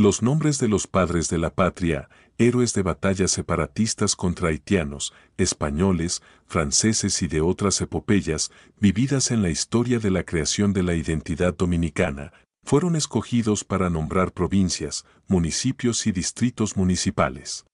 Los nombres de los padres de la patria, héroes de batallas separatistas contra haitianos, españoles, franceses y de otras epopeyas vividas en la historia de la creación de la identidad dominicana, fueron escogidos para nombrar provincias, municipios y distritos municipales.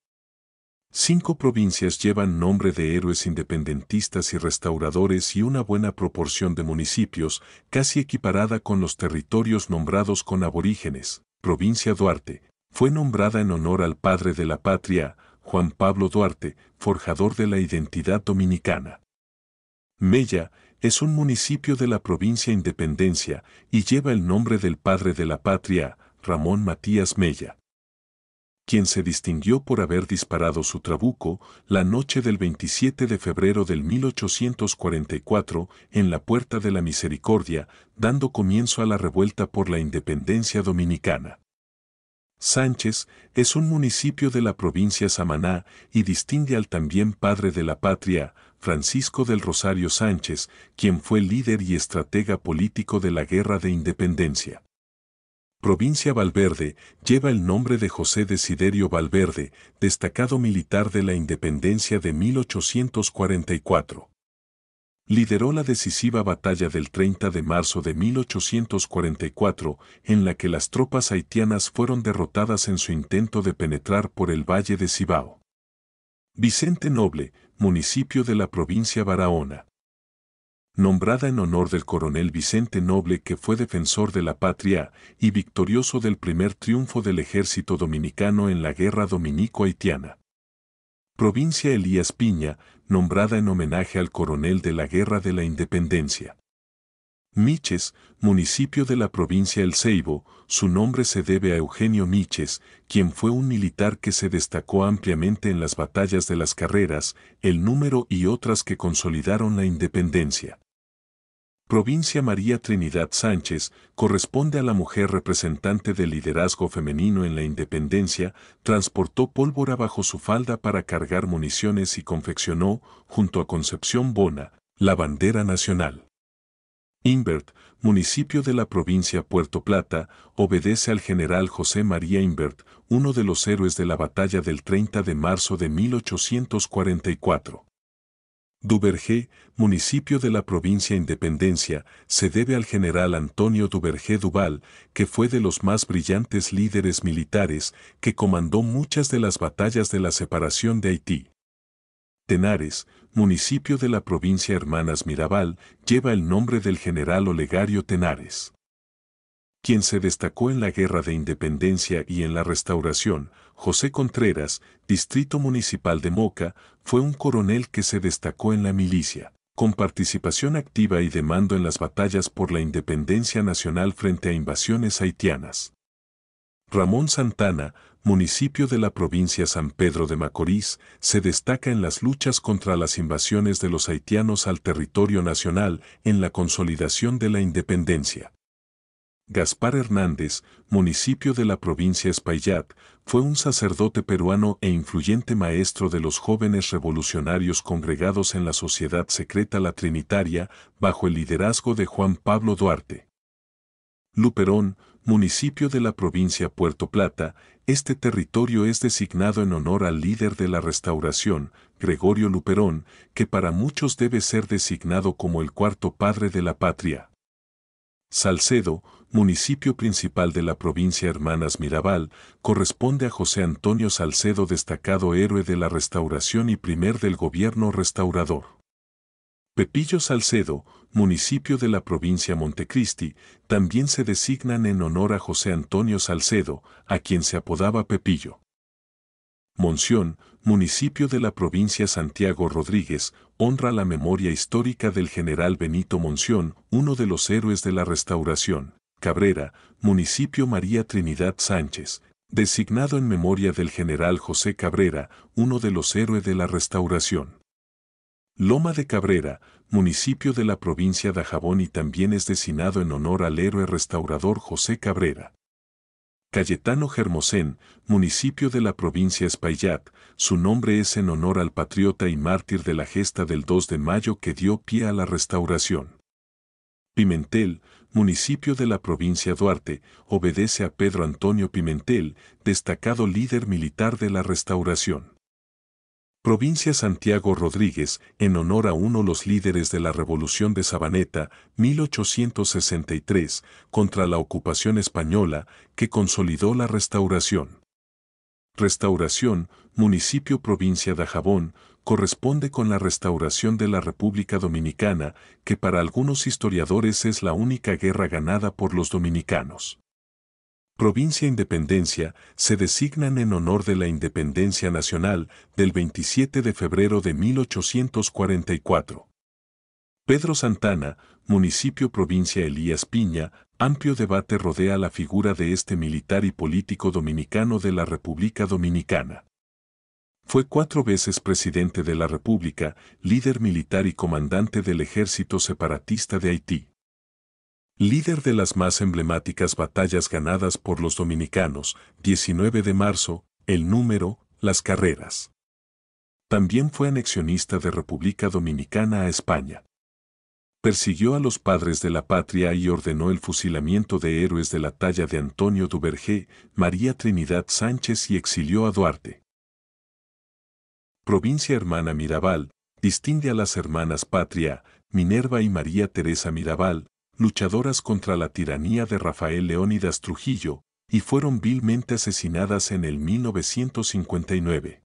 Cinco provincias llevan nombre de héroes independentistas y restauradores y una buena proporción de municipios, casi equiparada con los territorios nombrados con aborígenes, provincia Duarte, fue nombrada en honor al padre de la patria, Juan Pablo Duarte, forjador de la identidad dominicana. Mella es un municipio de la provincia Independencia y lleva el nombre del padre de la patria, Ramón Matías Mella quien se distinguió por haber disparado su trabuco la noche del 27 de febrero del 1844 en la Puerta de la Misericordia, dando comienzo a la revuelta por la independencia dominicana. Sánchez es un municipio de la provincia Samaná y distingue al también padre de la patria, Francisco del Rosario Sánchez, quien fue líder y estratega político de la Guerra de Independencia. Provincia Valverde lleva el nombre de José Desiderio Valverde, destacado militar de la independencia de 1844. Lideró la decisiva batalla del 30 de marzo de 1844, en la que las tropas haitianas fueron derrotadas en su intento de penetrar por el valle de Cibao. Vicente Noble, municipio de la provincia Barahona nombrada en honor del coronel Vicente Noble que fue defensor de la patria y victorioso del primer triunfo del ejército dominicano en la guerra dominico-haitiana. Provincia Elías Piña, nombrada en homenaje al coronel de la Guerra de la Independencia. Miches, municipio de la provincia El Ceibo, su nombre se debe a Eugenio Miches, quien fue un militar que se destacó ampliamente en las batallas de las carreras, el número y otras que consolidaron la independencia. Provincia María Trinidad Sánchez corresponde a la mujer representante del liderazgo femenino en la independencia, transportó pólvora bajo su falda para cargar municiones y confeccionó, junto a Concepción Bona, la bandera nacional. Invert, municipio de la provincia Puerto Plata, obedece al general José María Invert, uno de los héroes de la batalla del 30 de marzo de 1844. Duvergé, municipio de la provincia Independencia, se debe al general Antonio Duvergé Duval, que fue de los más brillantes líderes militares que comandó muchas de las batallas de la separación de Haití. Tenares, municipio de la provincia Hermanas Mirabal, lleva el nombre del general Olegario Tenares quien se destacó en la Guerra de Independencia y en la Restauración, José Contreras, Distrito Municipal de Moca, fue un coronel que se destacó en la milicia, con participación activa y de mando en las batallas por la independencia nacional frente a invasiones haitianas. Ramón Santana, municipio de la provincia San Pedro de Macorís, se destaca en las luchas contra las invasiones de los haitianos al territorio nacional en la consolidación de la independencia. Gaspar Hernández, municipio de la provincia Espaillat, fue un sacerdote peruano e influyente maestro de los jóvenes revolucionarios congregados en la Sociedad Secreta La Trinitaria, bajo el liderazgo de Juan Pablo Duarte. Luperón, municipio de la provincia Puerto Plata, este territorio es designado en honor al líder de la restauración, Gregorio Luperón, que para muchos debe ser designado como el cuarto padre de la patria. Salcedo, municipio principal de la provincia Hermanas Mirabal, corresponde a José Antonio Salcedo, destacado héroe de la restauración y primer del gobierno restaurador. Pepillo Salcedo, municipio de la provincia Montecristi, también se designan en honor a José Antonio Salcedo, a quien se apodaba Pepillo. Monción, municipio de la provincia Santiago Rodríguez, honra la memoria histórica del general Benito Monción, uno de los héroes de la Restauración. Cabrera, municipio María Trinidad Sánchez, designado en memoria del general José Cabrera, uno de los héroes de la Restauración. Loma de Cabrera, municipio de la provincia de Jabón y también es designado en honor al héroe restaurador José Cabrera. Cayetano Germosén, municipio de la provincia Espaillat, su nombre es en honor al patriota y mártir de la gesta del 2 de mayo que dio pie a la restauración. Pimentel, municipio de la provincia Duarte, obedece a Pedro Antonio Pimentel, destacado líder militar de la restauración. Provincia Santiago Rodríguez, en honor a uno de los líderes de la Revolución de Sabaneta, 1863, contra la ocupación española, que consolidó la restauración. Restauración, municipio provincia de Jabón, corresponde con la restauración de la República Dominicana, que para algunos historiadores es la única guerra ganada por los dominicanos. Provincia Independencia, se designan en honor de la Independencia Nacional del 27 de febrero de 1844. Pedro Santana, municipio provincia Elías Piña, amplio debate rodea la figura de este militar y político dominicano de la República Dominicana. Fue cuatro veces presidente de la República, líder militar y comandante del ejército separatista de Haití líder de las más emblemáticas batallas ganadas por los dominicanos, 19 de marzo, el número, las carreras. También fue anexionista de República Dominicana a España. Persiguió a los padres de la patria y ordenó el fusilamiento de héroes de la talla de Antonio Duvergé, María Trinidad Sánchez y exilió a Duarte. Provincia hermana Mirabal, distingue a las hermanas Patria, Minerva y María Teresa Mirabal, luchadoras contra la tiranía de Rafael Leónidas Trujillo, y fueron vilmente asesinadas en el 1959.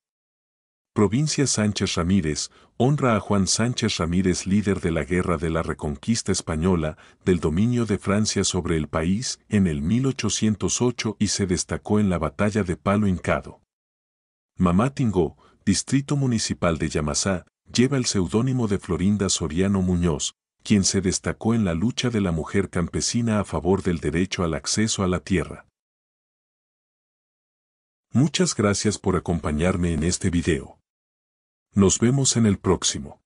Provincia Sánchez Ramírez honra a Juan Sánchez Ramírez, líder de la Guerra de la Reconquista Española, del dominio de Francia sobre el país en el 1808 y se destacó en la Batalla de Palo Hincado. Tingó, distrito municipal de Yamasá, lleva el seudónimo de Florinda Soriano Muñoz, quien se destacó en la lucha de la mujer campesina a favor del derecho al acceso a la tierra. Muchas gracias por acompañarme en este video. Nos vemos en el próximo.